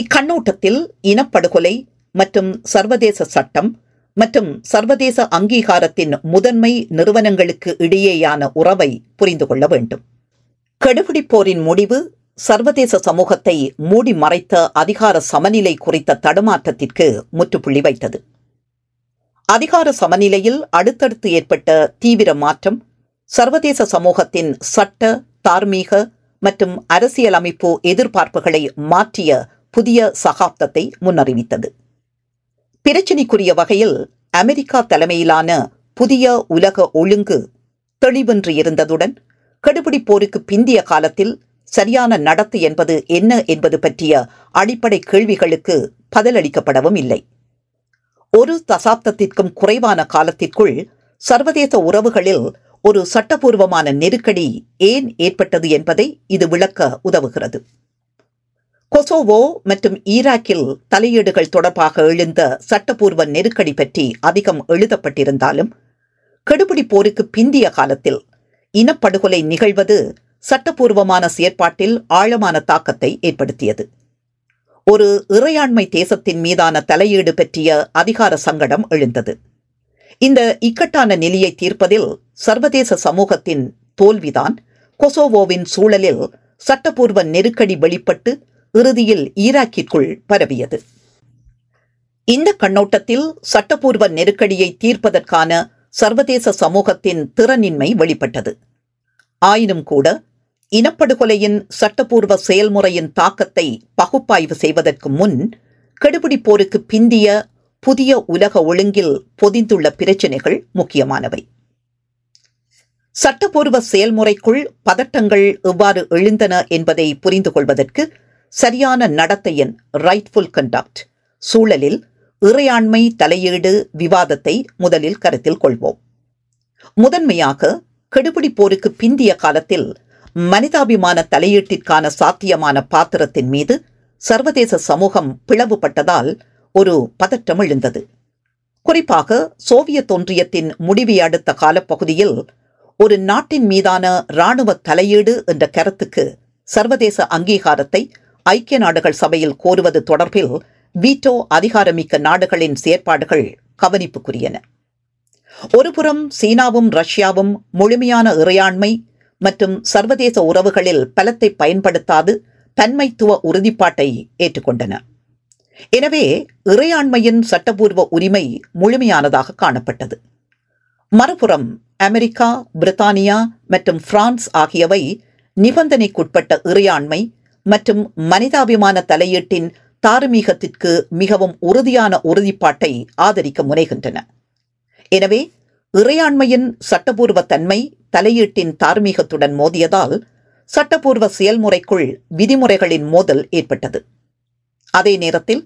Speaker 1: இக்கண்ணோட்டத்தில் இனப்படுகொலை மற்றும் சர்வதேச சட்டம் மற்றும் சர்வதேச அங்கீகாரத்தின் முதன்மை நிறுவனங்களுக்கு இடையேயான உறவை புரிந்து கொள்ள வேண்டும் கடுபிடிப் போரின் முடிவு சர்வதேச சமூகத்தை மூடி மறைத்த அதிகார சமநிலை குறித்த தடுமாற்றத்திற்கு முற்றுப்புள்ளி வைத்தது அதிகார சமநிலையில் அடுத்தடுத்து ஏற்பட்ட தீவிர மாற்றம் சர்வதேச சமூகத்தின் சட்ட தார்மீக மற்றும் அரசியலமைப்பு எதிர்பார்ப்புகளை மாற்றிய புதிய சகாப்தத்தை முன்னறிவித்தது பிரச்சினைக்குரிய வகையில் அமெரிக்கா தலைமையிலான புதிய உலக ஒழுங்கு தெளிவின்றி இருந்ததுடன் கெடுபிடி போருக்கு பிந்திய காலத்தில் சரியான நடத்து என்பது என்ன என்பது பற்றிய அடிப்படை கேள்விகளுக்கு பதிலளிக்கப்படவும் இல்லை ஒரு தசாப்தத்திற்கும் குறைவான காலத்திற்குள் சர்வதேச உறவுகளில் ஒரு சட்டபூர்வமான நெருக்கடி ஏன் ஏற்பட்டது என்பதை இது விளக்க உதவுகிறது கொசோவோ மற்றும் ஈராக்கில் தலையீடுகள் தொடர்பாக எழுந்த சட்டப்பூர்வ நெருக்கடி பற்றி அதிகம் எழுதப்பட்டிருந்தாலும் கெடுபிடி போருக்கு பிந்திய காலத்தில் இனப்படுகொலை நிகழ்வது சட்டப்பூர்வமான செயற்பாட்டில் ஆழமான தாக்கத்தை ஏற்படுத்தியது ஒரு இறையாண்மை தேசத்தின் மீதான தலையீடு பற்றிய அதிகார சங்கடம் எழுந்தது இந்த இக்கட்டான நிலையை தீர்ப்பதில் சர்வதேச சமூகத்தின் தோல்விதான் கொசோவோவின் சூழலில் சட்டப்பூர்வ நெருக்கடி வெளிப்பட்டு இறுதியில் ஈராக்கிற்குள் பரவியது இந்த கண்ணோட்டத்தில் சட்டப்பூர்வ நெருக்கடியை தீர்ப்பதற்கான சர்வதேச சமூகத்தின் திறனின்மை வெளிப்பட்டது ஆயினும் கூட இனப்படுகொலையின் சட்டப்பூர்வ செயல்முறையின் தாக்கத்தை பகுப்பாய்வு செய்வதற்கு முன் போருக்கு பிந்திய புதிய உலக ஒழுங்கில் பொதிந்துள்ள பிரச்சினைகள் முக்கியமானவை சட்டப்பூர்வ செயல்முறைக்குள் பதட்டங்கள் எவ்வாறு எழுந்தன என்பதை புரிந்து கொள்வதற்கு சரியான நடத்தையின் ரைட்ஃபுல் கண்டக்ட் சூழலில் இறையாண்மை தலையீடு விவாதத்தை முதலில் கருத்தில் கொள்வோம் முதன்மையாக கெடுபிடி போருக்கு பிந்திய காலத்தில் மனிதாபிமான தலையீட்டிற்கான சாத்தியமான பாத்திரத்தின் மீது சர்வதேச சமூகம் பிளவுபட்டதால் ஒரு பதற்றம் எழுந்தது குறிப்பாக சோவியத் ஒன்றியத்தின் முடிவை அடுத்த காலப்பகுதியில் ஒரு நாட்டின் மீதான இராணுவ தலையீடு என்ற கருத்துக்கு சர்வதேச அங்கீகாரத்தை ஐக்கிய நாடுகள் சபையில் கோருவது தொடர்பில் வீட்டோ அதிகாரமிக்க நாடுகளின் செயற்பாடுகள் கவனிப்புக்குரியன ஒருபுறம் சீனாவும் ரஷ்யாவும் முழுமையான இறையாண்மை மற்றும் சர்வதேச உறவுகளில் பலத்தை பயன்படுத்தாது தன்மைத்துவ உறுதிப்பாட்டை ஏற்றுக்கொண்டன எனவே இறையாண்மையின் சட்டபூர்வ உரிமை முழுமையானதாக காணப்பட்டது மறுபுறம் அமெரிக்கா பிரித்தானியா மற்றும் பிரான்ஸ் ஆகியவை நிபந்தனைக்குட்பட்ட இறையாண்மை மற்றும் மனிதாபிமான தலையீட்டின் தார்மீகத்திற்கு மிகவும் உறுதியான உறுதிப்பாட்டை ஆதரிக்க முனைகின்றன எனவே இறையாண்மையின் சட்டபூர்வ தன்மை தலையீட்டின் தார்மீகத்துடன் மோதியதால் சட்டபூர்வ செயல்முறைக்குள் விதிமுறைகளின் மோதல் ஏற்பட்டது அதே நேரத்தில்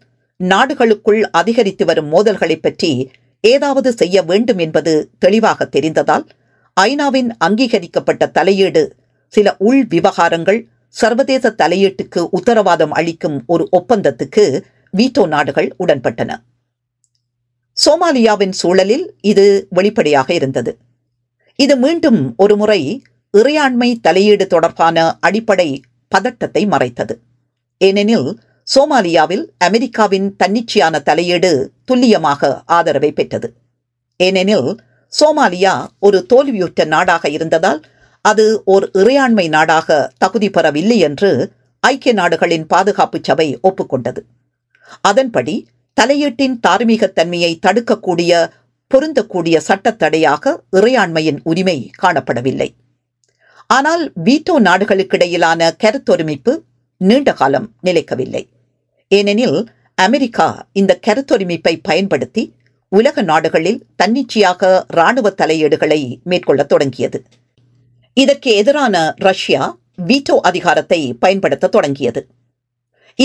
Speaker 1: நாடுகளுக்குள் அதிகரித்து வரும் மோதல்களை பற்றி ஏதாவது செய்ய வேண்டும் என்பது தெளிவாக தெரிந்ததால் ஐநாவின் அங்கீகரிக்கப்பட்ட தலையீடு சில உள் விவகாரங்கள் சர்வதேச தலையீட்டுக்கு உத்தரவாதம் அளிக்கும் ஒரு ஒப்பந்தத்துக்கு வீட்டோ நாடுகள் உடன்பட்டன சோமாலியாவின் சூழலில் இது வெளிப்படையாக இருந்தது இது மீண்டும் ஒருமுறை இறையாண்மை தலையீடு தொடர்பான அடிப்படை பதட்டத்தை மறைத்தது ஏனெனில் சோமாலியாவில் அமெரிக்காவின் தன்னிச்சையான தலையீடு துல்லியமாக ஆதரவை பெற்றது ஏனெனில் சோமாலியா ஒரு தோல்வியுற்ற நாடாக இருந்ததால் அது ஓர் இறையாண்மை நாடாக தகுதி பெறவில்லை என்று ஐக்கிய நாடுகளின் பாதுகாப்பு சபை ஒப்புக்கொண்டது அதன்படி தலையீட்டின் தார்மீகத்தன்மையை தடுக்கக்கூடிய பொருந்தக்கூடிய சட்டத்தடையாக இறையாண்மையின் உரிமை காணப்படவில்லை ஆனால் வீட்டோ நாடுகளுக்கிடையிலான கருத்தொருமிப்பு நீண்ட காலம் நிலைக்கவில்லை ஏனெனில் அமெரிக்கா இந்த கருத்தொருமிப்பை பயன்படுத்தி உலக நாடுகளில் தன்னிச்சையாக இராணுவ தலையீடுகளை மேற்கொள்ளத் தொடங்கியது இதற்கு எதிரான ரஷ்யா வீட்டோ அதிகாரத்தை பயன்படுத்த தொடங்கியது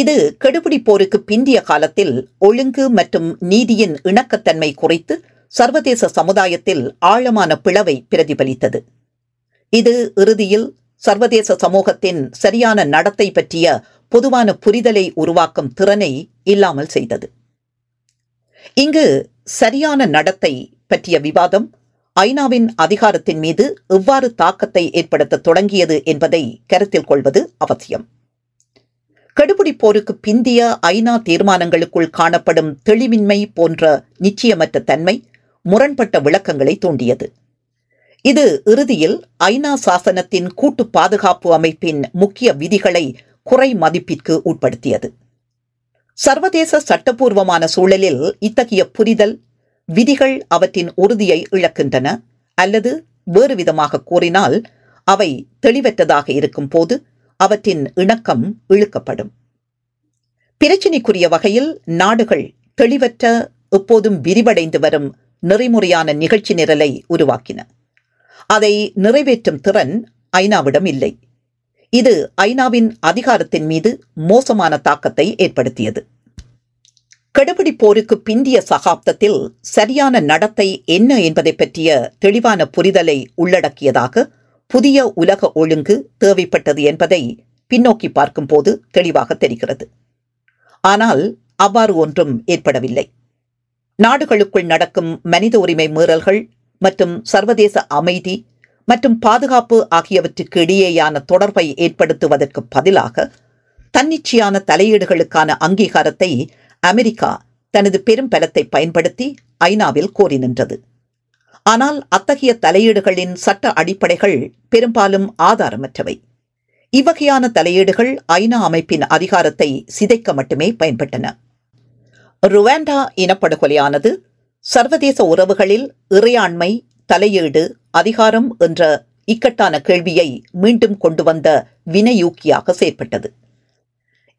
Speaker 1: இது கெடுபிடி போருக்கு பிந்திய காலத்தில் ஒழுங்கு மற்றும் நீதியின் இணக்கத்தன்மை குறித்து சர்வதேச சமுதாயத்தில் ஆழமான பிளவை பிரதிபலித்தது இது இறுதியில் சர்வதேச சமூகத்தின் சரியான நடத்தை பற்றிய பொதுவான புரிதலை உருவாக்கும் திறனை இல்லாமல் செய்தது இங்கு சரியான நடத்தை பற்றிய விவாதம் ஐநாவின் அதிகாரத்தின் மீது எவ்வாறு தாக்கத்தை ஏற்படுத்த தொடங்கியது என்பதை கருத்தில் கொள்வது அவசியம் கெடுபிடி போருக்கு பிந்திய ஐநா தீர்மானங்களுக்குள் காணப்படும் தெளிவின்மை போன்ற நிச்சயமற்ற தன்மை முரண்பட்ட விளக்கங்களை தூண்டியது இது இறுதியில் ஐநா சாசனத்தின் கூட்டு பாதுகாப்பு அமைப்பின் முக்கிய விதிகளை குறை மதிப்பிற்கு உட்படுத்தியது சர்வதேச சட்டபூர்வமான சூழலில் இத்தகைய புரிதல் விதிகள் அவற்றின் உறுதியை இழக்கின்றன அல்லது வேறுவிதமாக கூறினால் அவை தெளிவற்றதாக இருக்கும் போது அவற்றின் இணக்கம் இழுக்கப்படும் பிரச்சினைக்குரிய வகையில் நாடுகள் தெளிவற்ற எப்போதும் விரிவடைந்து வரும் நெறிமுறையான நிகழ்ச்சி நிரலை உருவாக்கின அதை நிறைவேற்றும் திறன் ஐநாவிடம் இல்லை இது ஐநாவின் அதிகாரத்தின் மீது மோசமான தாக்கத்தை ஏற்படுத்தியது கெடுபிடி போருக்கு பிந்திய சகாப்தத்தில் சரியான நடத்தை என்ன என்பதை பற்றிய தெளிவான புரிதலை உள்ளடக்கியதாக புதிய உலக ஒழுங்கு தேவைப்பட்டது என்பதை பின்னோக்கி பார்க்கும்போது தெளிவாக தெரிகிறது ஆனால் அவ்வாறு ஒன்றும் ஏற்படவில்லை நாடுகளுக்குள் நடக்கும் மனித உரிமை மீறல்கள் மற்றும் சர்வதேச அமைதி மற்றும் பாதுகாப்பு ஆகியவற்றுக்கு இடையேயான தொடர்பை ஏற்படுத்துவதற்கு பதிலாக தன்னிச்சையான தலையீடுகளுக்கான அங்கீகாரத்தை அமெரிக்கா தனது பெரும் பலத்தை பயன்படுத்தி ஐநாவில் கோரி நின்றது ஆனால் அத்தகைய தலையீடுகளின் சட்ட அடிப்படைகள் பெரும்பாலும் ஆதாரமற்றவை இவ்வகையான தலையீடுகள் ஐநா அமைப்பின் அதிகாரத்தை சிதைக்க மட்டுமே பயன்பட்டன ருவாண்டா இனப்படுகொலையானது சர்வதேச உறவுகளில் இறையாண்மை தலையீடு அதிகாரம் என்ற இக்கட்டான கேள்வியை மீண்டும் கொண்டு வந்த வினையூக்கியாக செயற்பட்டது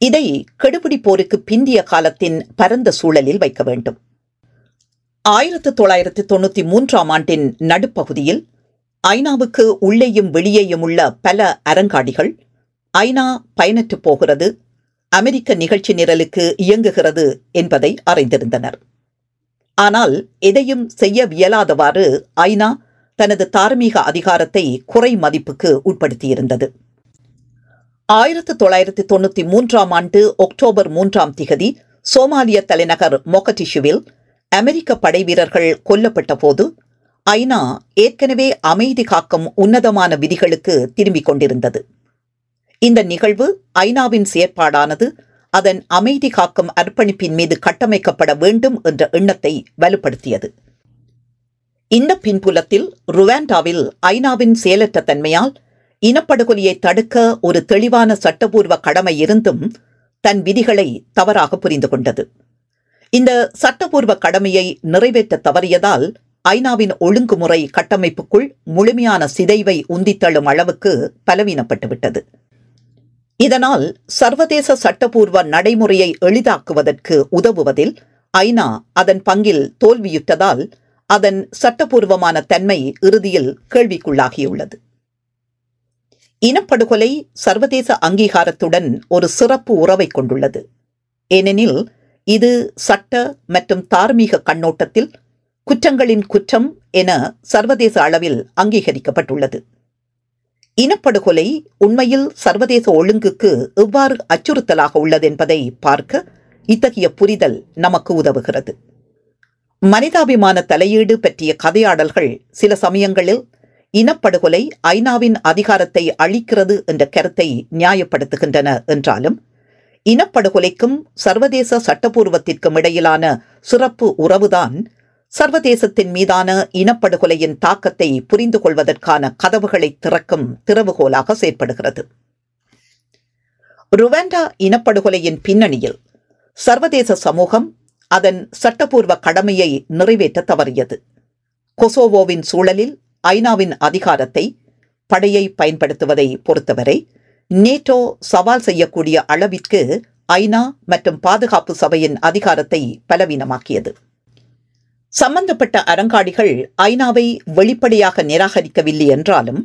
Speaker 1: இதை கெடுபிடிப்போருக்கு பிந்திய காலத்தின் பரந்த சூழலில் வைக்க வேண்டும் ஆயிரத்து தொள்ளாயிரத்து தொண்ணூற்றி மூன்றாம் ஆண்டின் நடுப்பகுதியில் ஐநாவுக்கு உள்ளேயும் வெளியேயும் உள்ள பல அரங்காடிகள் ஐநா பயனற்று போகிறது அமெரிக்க நிகழ்ச்சி நிரலுக்கு இயங்குகிறது என்பதை அறிந்திருந்தனர் ஆனால் எதையும் வியலாதவாறு ஐநா தனது தார்மீக அதிகாரத்தை குறை மதிப்புக்கு உட்படுத்தியிருந்தது ஆயிரத்து தொள்ளாயிரத்தி தொண்ணூத்தி மூன்றாம் ஆண்டு அக்டோபர் மூன்றாம் திகதி சோமாலிய தலைநகர் மொகட்டிஷுவில் அமெரிக்க படை வீரர்கள் கொல்லப்பட்ட போது ஐநா ஏற்கனவே அமைதி காக்கும் உன்னதமான விதிகளுக்கு திரும்பிக் கொண்டிருந்தது இந்த நிகழ்வு ஐநாவின் செயற்பாடானது அதன் அமைதி காக்கும் அர்ப்பணிப்பின் மீது கட்டமைக்கப்பட வேண்டும் என்ற எண்ணத்தை வலுப்படுத்தியது இந்த பின்புலத்தில் ருவாண்டாவில் ஐநாவின் செயலற்ற தன்மையால் இனப்படுகொலையை தடுக்க ஒரு தெளிவான சட்டபூர்வ கடமை இருந்தும் தன் விதிகளை தவறாக புரிந்து கொண்டது இந்த சட்டபூர்வ கடமையை நிறைவேற்ற தவறியதால் ஐநாவின் ஒழுங்குமுறை கட்டமைப்புக்குள் முழுமையான சிதைவை உந்தித்தள்ளும் அளவுக்கு பலவீனப்பட்டுவிட்டது இதனால் சர்வதேச சட்டபூர்வ நடைமுறையை எளிதாக்குவதற்கு உதவுவதில் ஐநா அதன் பங்கில் தோல்வியுற்றதால் அதன் சட்டபூர்வமான தன்மை இறுதியில் கேள்விக்குள்ளாகியுள்ளது இனப்படுகொலை சர்வதேச அங்கீகாரத்துடன் ஒரு சிறப்பு உறவை கொண்டுள்ளது ஏனெனில் இது சட்ட மற்றும் தார்மீக கண்ணோட்டத்தில் குற்றங்களின் குற்றம் என சர்வதேச அளவில் அங்கீகரிக்கப்பட்டுள்ளது இனப்படுகொலை உண்மையில் சர்வதேச ஒழுங்குக்கு எவ்வாறு அச்சுறுத்தலாக உள்ளது என்பதை பார்க்க இத்தகைய புரிதல் நமக்கு உதவுகிறது மனிதாபிமான தலையீடு பற்றிய கதையாடல்கள் சில சமயங்களில் இனப்படுகொலை ஐநாவின் அதிகாரத்தை அளிக்கிறது என்ற கருத்தை நியாயப்படுத்துகின்றன என்றாலும் இனப்படுகொலைக்கும் சர்வதேச சட்டபூர்வத்திற்கும் இடையிலான சிறப்பு உறவுதான் சர்வதேசத்தின் மீதான இனப்படுகொலையின் தாக்கத்தை புரிந்து கொள்வதற்கான கதவுகளை திறக்கும் திறவுகோலாக செயற்படுகிறது ருவாண்டா இனப்படுகொலையின் பின்னணியில் சர்வதேச சமூகம் அதன் சட்டபூர்வ கடமையை நிறைவேற்ற தவறியது கொசோவோவின் சூழலில் ஐநாவின் அதிகாரத்தை படையை பயன்படுத்துவதை பொறுத்தவரை நேட்டோ சவால் செய்யக்கூடிய அளவிற்கு ஐநா மற்றும் பாதுகாப்பு சபையின் அதிகாரத்தை பலவீனமாக்கியது சம்பந்தப்பட்ட அரங்காடிகள் ஐநாவை வெளிப்படையாக நிராகரிக்கவில்லை என்றாலும்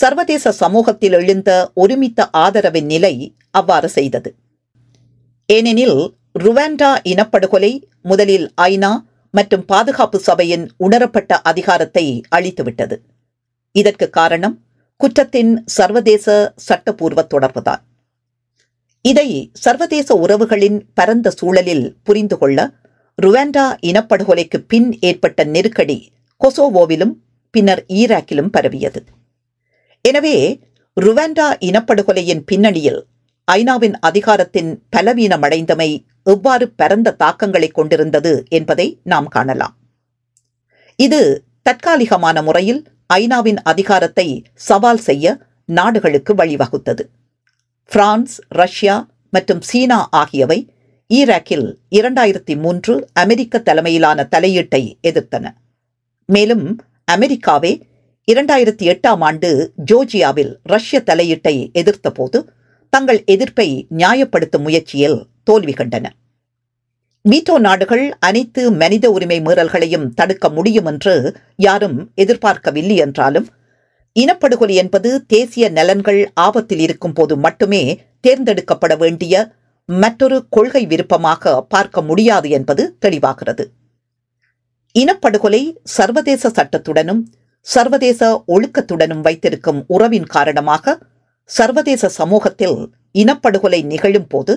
Speaker 1: சர்வதேச சமூகத்தில் எழுந்த ஒருமித்த ஆதரவின் நிலை அவ்வாறு செய்தது ஏனெனில் ருவாண்டா இனப்படுகொலை முதலில் ஐநா மற்றும் பாதுகாப்பு சபையின் உணரப்பட்ட அதிகாரத்தை அளித்துவிட்டது இதற்கு காரணம் குற்றத்தின் சர்வதேச சட்டபூர்வ தொடர்புதான் இதை சர்வதேச உறவுகளின் பரந்த சூழலில் புரிந்து கொள்ள ருவாண்டா இனப்படுகொலைக்கு பின் ஏற்பட்ட நெருக்கடி கொசோவோவிலும் பின்னர் ஈராக்கிலும் பரவியது எனவே ருவாண்டா இனப்படுகொலையின் பின்னணியில் ஐநாவின் அதிகாரத்தின் பலவீனமடைந்தமை எவ்வாறு பரந்த தாக்கங்களை கொண்டிருந்தது என்பதை நாம் காணலாம் இது தற்காலிகமான முறையில் ஐநாவின் அதிகாரத்தை சவால் செய்ய நாடுகளுக்கு வழிவகுத்தது பிரான்ஸ் ரஷ்யா மற்றும் சீனா ஆகியவை ஈராக்கில் இரண்டாயிரத்தி மூன்று அமெரிக்க தலைமையிலான தலையீட்டை எதிர்த்தன மேலும் அமெரிக்காவே இரண்டாயிரத்தி எட்டாம் ஆண்டு ஜோர்ஜியாவில் ரஷ்ய தலையீட்டை எதிர்த்தபோது தங்கள் எதிர்ப்பை நியாயப்படுத்தும் முயற்சியில் தோல்வி கண்டன மீட்டோ நாடுகள் அனைத்து மனித உரிமை மீறல்களையும் தடுக்க முடியும் என்று யாரும் எதிர்பார்க்கவில்லை என்றாலும் இனப்படுகொலை என்பது தேசிய நலன்கள் ஆபத்தில் இருக்கும் போது மட்டுமே தேர்ந்தெடுக்கப்பட வேண்டிய மற்றொரு கொள்கை விருப்பமாக பார்க்க முடியாது என்பது தெளிவாகிறது இனப்படுகொலை சர்வதேச சட்டத்துடனும் சர்வதேச ஒழுக்கத்துடனும் வைத்திருக்கும் உறவின் காரணமாக சர்வதேச சமூகத்தில் இனப்படுகொலை நிகழும் போது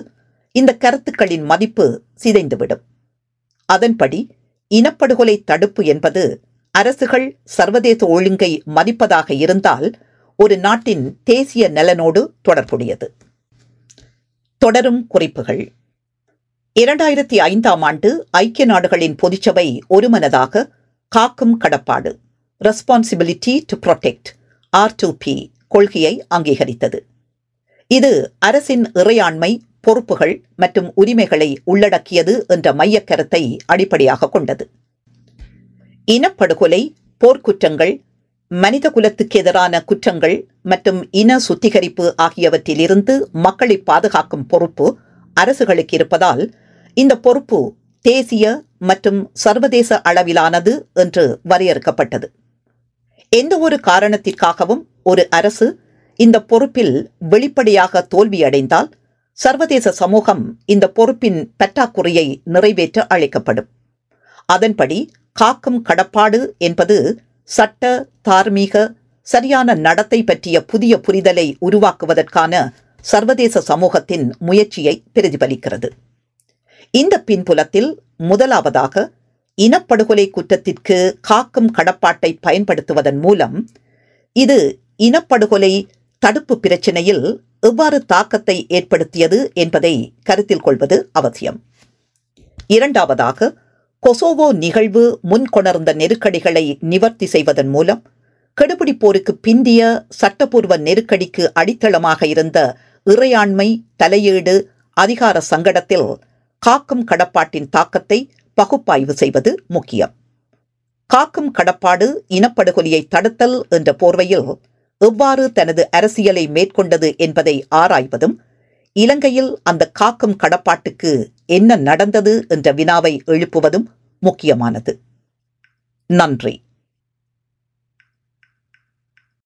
Speaker 1: இந்த கருத்துக்களின் மதிப்பு சிதைந்துவிடும் அதன்படி இனப்படுகொலை தடுப்பு என்பது அரசுகள் சர்வதேச ஒழுங்கை மதிப்பதாக இருந்தால் ஒரு நாட்டின் தேசிய நலனோடு தொடர்புடையது தொடரும் குறிப்புகள் இரண்டாயிரத்தி ஐந்தாம் ஆண்டு ஐக்கிய நாடுகளின் பொதுச்சபை ஒருமனதாக காக்கும் கடப்பாடு responsibility to protect R to P கொள்கையை அங்கீகரித்தது இது அரசின் இறையாண்மை பொறுப்புகள் மற்றும் உரிமைகளை உள்ளடக்கியது என்ற மையக்கருத்தை அடிப்படையாக கொண்டது இனப்படுகொலை போர்க்குற்றங்கள் மனித குலத்துக்கு எதிரான குற்றங்கள் மற்றும் இன சுத்திகரிப்பு ஆகியவற்றிலிருந்து மக்களை பாதுகாக்கும் பொறுப்பு அரசுகளுக்கு இருப்பதால் இந்த பொறுப்பு தேசிய மற்றும் சர்வதேச அளவிலானது என்று வரையறுக்கப்பட்டது எந்த ஒரு காரணத்திற்காகவும் ஒரு அரசு இந்த பொறுப்பில் வெளிப்படையாக தோல்வியடைந்தால் சர்வதேச சமூகம் இந்த பொறுப்பின் பற்றாக்குறையை நிறைவேற்ற அழைக்கப்படும் அதன்படி காக்கும் கடப்பாடு என்பது சட்ட தார்மீக சரியான நடத்தை பற்றிய புதிய புரிதலை உருவாக்குவதற்கான சர்வதேச சமூகத்தின் முயற்சியை பிரதிபலிக்கிறது இந்த பின்புலத்தில் முதலாவதாக இனப்படுகொலை குற்றத்திற்கு காக்கும் கடப்பாட்டை பயன்படுத்துவதன் மூலம் இது இனப்படுகொலை தடுப்பு பிரச்சினையில் எவ்வாறு தாக்கத்தை ஏற்படுத்தியது என்பதை கருத்தில் கொள்வது அவசியம் இரண்டாவதாக கொசோவோ நிகழ்வு முன்கொணர்ந்த நெருக்கடிகளை நிவர்த்தி செய்வதன் மூலம் கெடுபிடி போருக்கு பிந்திய சட்டப்பூர்வ நெருக்கடிக்கு அடித்தளமாக இருந்த இறையாண்மை தலையீடு அதிகார சங்கடத்தில் காக்கும் கடப்பாட்டின் தாக்கத்தை பகுப்பாய்வு செய்வது முக்கியம் காக்கும் கடப்பாடு இனப்படுகொலியை தடுத்தல் என்ற போர்வையில் எவ்வாறு தனது அரசியலை மேற்கொண்டது என்பதை ஆராய்வதும் இலங்கையில் அந்த காக்கும் கடப்பாட்டுக்கு என்ன நடந்தது என்ற வினாவை எழுப்புவதும் முக்கியமானது நன்றி